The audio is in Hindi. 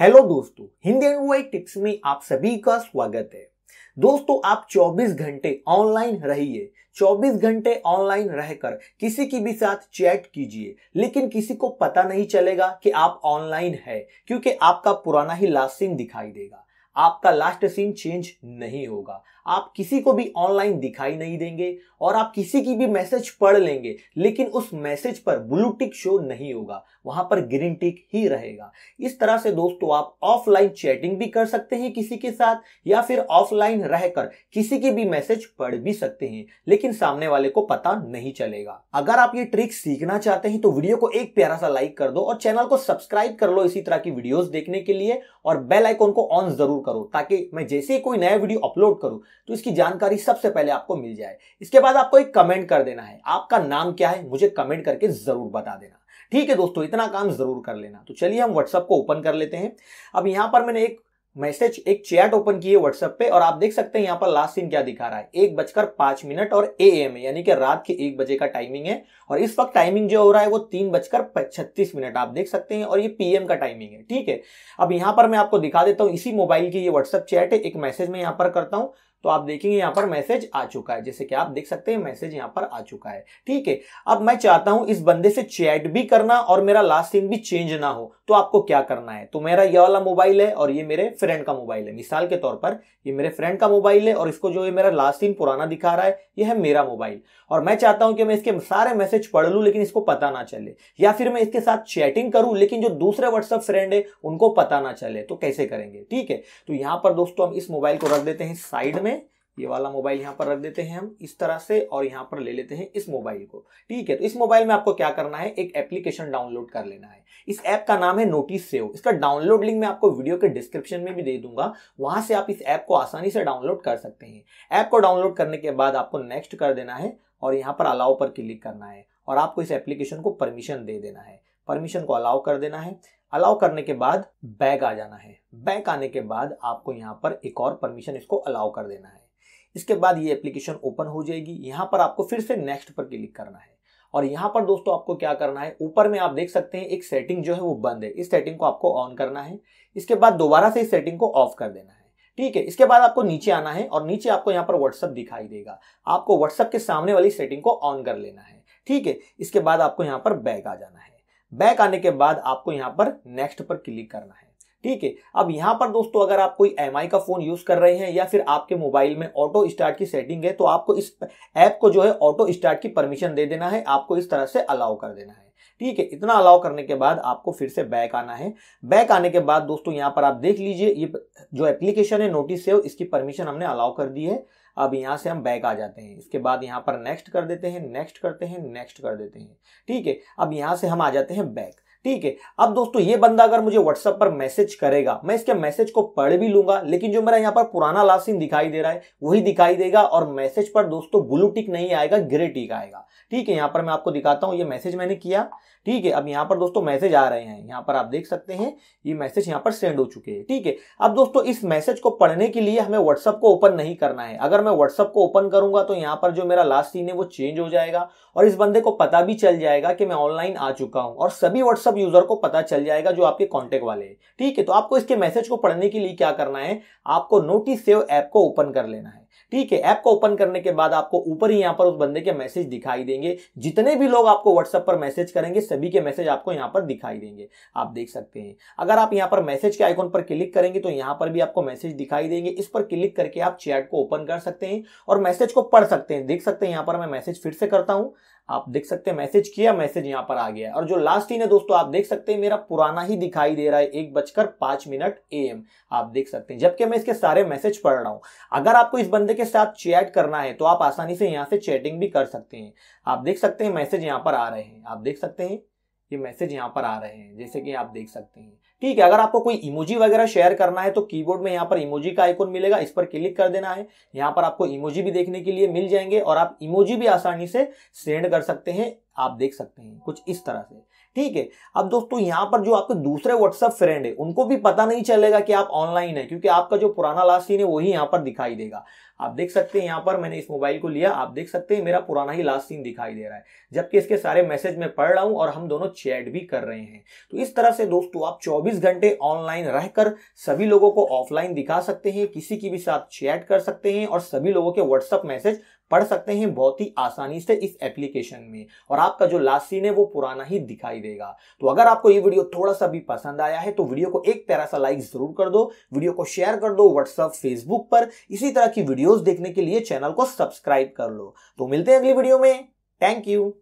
हेलो दोस्तों हिंदी एंड वाई टिप्स में आप सभी का स्वागत है दोस्तों आप 24 घंटे ऑनलाइन रहिए 24 घंटे ऑनलाइन रहकर किसी की भी साथ चैट कीजिए लेकिन किसी को पता नहीं चलेगा कि आप ऑनलाइन है क्योंकि आपका पुराना ही लास्ट सीन दिखाई देगा आपका लास्ट सीन चेंज नहीं होगा आप किसी को भी ऑनलाइन दिखाई नहीं देंगे और आप किसी की भी मैसेज पढ़ लेंगे लेकिन उस मैसेज पर ब्लू टिक शो नहीं होगा वहां पर ग्रीन टिक ही रहेगा इस तरह से दोस्तों आप ऑफलाइन चैटिंग भी कर सकते हैं किसी के साथ या फिर ऑफलाइन रहकर किसी की भी मैसेज पढ़ भी सकते हैं लेकिन सामने वाले को पता नहीं चलेगा अगर आप ये ट्रिक सीखना चाहते हैं तो वीडियो को एक प्यारा सा लाइक कर दो और चैनल को सब्सक्राइब कर लो इसी तरह की वीडियोस देखने के लिए और बेल आइकॉन को ऑन जरूर करो ताकि मैं जैसे ही कोई नया वीडियो अपलोड करूं तो इसकी जानकारी सबसे पहले आपको मिल जाए इसके बाद आपको एक कमेंट कर देना है आपका नाम क्या है मुझे कमेंट करके ज़रूर बता देना ठीक है दोस्तों इतना काम ज़रूर कर लेना तो चलिए हम व्हाट्सएप को ओपन कर लेते हैं अब यहां पर मैंने एक मैसेज एक चैट ओपन किए व्हाट्सएप पे और आप देख सकते हैं यहाँ पर लास्ट सीन क्या दिखा रहा है एक बजकर पांच मिनट और ए एम यानी कि रात के एक बजे का टाइमिंग है और इस वक्त टाइमिंग जो हो रहा है वो तीन बजकर छत्तीस मिनट आप देख सकते हैं और ये पीएम का टाइमिंग है ठीक है अब यहाँ पर मैं आपको दिखा देता हूँ इसी मोबाइल की ये व्हाट्सएप चैट है एक मैसेज मैं यहाँ पर करता हूँ तो आप देखेंगे यहां पर मैसेज आ चुका है जैसे कि आप देख सकते हैं मैसेज यहां पर आ चुका है ठीक है अब मैं चाहता हूं इस बंदे से चैट भी करना और मेरा लास्ट सीन भी चेंज ना हो तो आपको क्या करना है तो मेरा यह वाला मोबाइल है और ये मेरे फ्रेंड का मोबाइल है मिसाल के तौर पर ये मेरे फ्रेंड का मोबाइल है और इसको जो ये मेरा लास्ट सीन पुराना दिखा रहा है यह है मेरा मोबाइल और मैं चाहता हूं कि मैं इसके सारे मैसेज पढ़ लू लेकिन इसको पता ना चले या फिर मैं इसके साथ चैटिंग करूं लेकिन जो दूसरे व्हाट्सअप फ्रेंड है उनको पता ना चले तो कैसे करेंगे ठीक है तो यहां पर दोस्तों हम इस मोबाइल को रख देते हैं साइड में ये वाला मोबाइल यहाँ पर रख देते हैं हम इस तरह से और यहाँ पर ले लेते हैं इस मोबाइल को ठीक है तो इस मोबाइल में आपको क्या करना है एक एप्लीकेशन डाउनलोड कर लेना है इस ऐप का नाम है नोटिस सेव इसका डाउनलोड लिंक मैं आपको वीडियो के डिस्क्रिप्शन में भी दे दूंगा वहां से आप इस ऐप को आसानी से डाउनलोड कर सकते हैं ऐप को डाउनलोड करने के बाद आपको नेक्स्ट कर देना है और यहाँ पर अलाउ पर क्लिक करना है और आपको इस एप्लीकेशन को परमिशन दे देना है परमिशन को अलाउ कर देना है अलाउ करने के बाद बैक आ जाना है बैक आने के बाद आपको यहाँ पर एक और परमिशन इसको अलाउ कर देना है इसके बाद ये एप्लीकेशन ओपन हो जाएगी यहाँ पर आपको फिर से नेक्स्ट पर क्लिक करना है और यहाँ पर दोस्तों आपको क्या करना है ऊपर में आप देख सकते हैं एक सेटिंग जो है वो बंद है इस सेटिंग को आपको ऑन करना है इसके बाद दोबारा से इस सेटिंग को ऑफ कर देना है ठीक है इसके बाद आपको नीचे आना है और नीचे आपको यहाँ पर व्हाट्सअप दिखाई देगा आपको व्हाट्सअप के सामने वाली सेटिंग को ऑन कर लेना है ठीक है इसके बाद आपको यहाँ पर बैक आ जाना है बैक आने के बाद आपको यहाँ पर नेक्स्ट पर क्लिक करना है ठीक है अब यहाँ पर दोस्तों अगर आप कोई एम का फोन यूज कर रहे हैं या फिर आपके मोबाइल में ऑटो स्टार्ट की सेटिंग है तो आपको इस ऐप को जो है ऑटो स्टार्ट की परमिशन दे देना है आपको इस तरह से अलाउ कर देना है ठीक है इतना अलाउ करने के बाद आपको फिर से बैक आना है बैक आने के बाद दोस्तों यहाँ पर आप देख लीजिए ये जो एप्लीकेशन है नोटिस सेव इसकी परमिशन हमने अलाउ कर दी है अब यहाँ से हम बैक आ जाते हैं इसके बाद यहाँ पर नेक्स्ट कर देते हैं नेक्स्ट करते हैं नेक्स्ट कर देते हैं ठीक है अब यहाँ से हम आ जाते हैं बैक ठीक है अब दोस्तों ये बंदा अगर मुझे व्हाट्सएप पर मैसेज करेगा मैं इसके मैसेज को पढ़ भी लूंगा लेकिन जो मेरा यहाँ पर पुराना लास्ट सीन दिखाई दे रहा है वही दिखाई देगा और मैसेज पर दोस्तों ब्लू टिक नहीं आएगा ग्रे टिक आएगा ठीक है यहाँ पर मैं आपको दिखाता हूँ ये मैसेज मैंने किया ठीक है अब यहाँ पर दोस्तों मैसेज आ रहे हैं यहाँ पर आप देख सकते हैं ये मैसेज यहाँ पर सेंड हो चुके हैं ठीक है अब दोस्तों इस मैसेज को पढ़ने के लिए हमें व्हाट्सअप को ओपन नहीं करना है अगर मैं व्हाट्सअप को ओपन करूंगा तो यहाँ पर जो मेरा लास्ट सीन है वो चेंज हो जाएगा और इस बंदे को पता भी चल जाएगा कि मैं ऑनलाइन आ चुका हूँ और सभी व्हाट्सअप सब यूजर को पता चल जाएगा जो आपके कॉन्टेक्ट वाले हैं ठीक है तो आपको इसके मैसेज को पढ़ने के लिए क्या करना है आपको नोटिस सेव ऐप को ओपन कर लेना है ठीक है ऐप को ओपन करने के बाद आपको ऊपर ही यहां पर उस बंदे के मैसेज दिखाई देंगे जितने भी लोग आपको व्हाट्सएप पर मैसेज करेंगे सभी के मैसेज आपको यहां पर दिखाई देंगे आप देख सकते हैं अगर आप यहां पर मैसेज के आइकॉन पर क्लिक करेंगे तो यहां पर भी आपको मैसेज दिखाई देंगे इस पर क्लिक करके आप चैट को ओपन कर सकते हैं और मैसेज को पढ़ सकते हैं देख सकते हैं यहां पर मैं मैसेज फिर से करता हूं आप देख सकते हैं मैसेज किया मैसेज यहाँ पर आ गया और जो लास्ट सीन है दोस्तों आप देख सकते हैं मेरा पुराना ही दिखाई दे रहा है एक बजकर पांच मिनट ए एम आप देख सकते हैं जबकि मैं इसके सारे मैसेज पढ़ रहा हूं अगर आपको इस बंदे के साथ चैट करना है तो आप आसानी से यहाँ से चैटिंग भी कर सकते हैं आप देख सकते हैं मैसेज यहाँ पर आ रहे हैं आप देख सकते हैं ये मैसेज यहाँ पर आ रहे हैं जैसे कि आप देख सकते हैं ठीक है अगर आपको कोई इमोजी वगैरह शेयर करना है तो कीबोर्ड में यहाँ पर इमोजी का आइकॉन मिलेगा इस पर क्लिक कर देना है यहाँ पर आपको इमोजी भी देखने के लिए मिल जाएंगे और आप इमोजी भी आसानी से सेंड कर सकते हैं आप देख सकते हैं कुछ इस तरह से ठीक है अब दोस्तों यहाँ पर जो आपके दूसरे व्हाट्सअप फ्रेंड है उनको भी पता नहीं चलेगा कि आप ऑनलाइन है क्योंकि आपका जो पुराना लास्ट सीन है वही यहाँ पर दिखाई देगा आप देख सकते हैं यहाँ पर मैंने इस मोबाइल को लिया आप देख सकते हैं मेरा पुराना ही लास्ट सीन दिखाई दे रहा है जबकि इसके सारे मैसेज मैं पढ़ रहा हूँ और हम दोनों चैट भी कर रहे हैं तो इस तरह से दोस्तों आप चौबीस घंटे ऑनलाइन रहकर सभी लोगों को ऑफलाइन दिखा सकते हैं किसी की भी साथ चैट कर सकते हैं और सभी लोगों के व्हाट्सअप मैसेज पढ़ सकते हैं बहुत ही आसानी से इस एप्लीकेशन में और आपका जो लास्ट सीन है वो पुराना ही दिखाई देगा तो अगर आपको ये वीडियो थोड़ा सा भी पसंद आया है तो वीडियो को एक प्यारा सा लाइक जरूर कर दो वीडियो को शेयर कर दो व्हाट्सअप फेसबुक पर इसी तरह की वीडियो वीडियोस देखने के लिए चैनल को सब्सक्राइब कर लो तो मिलते हैं अगली वीडियो में थैंक यू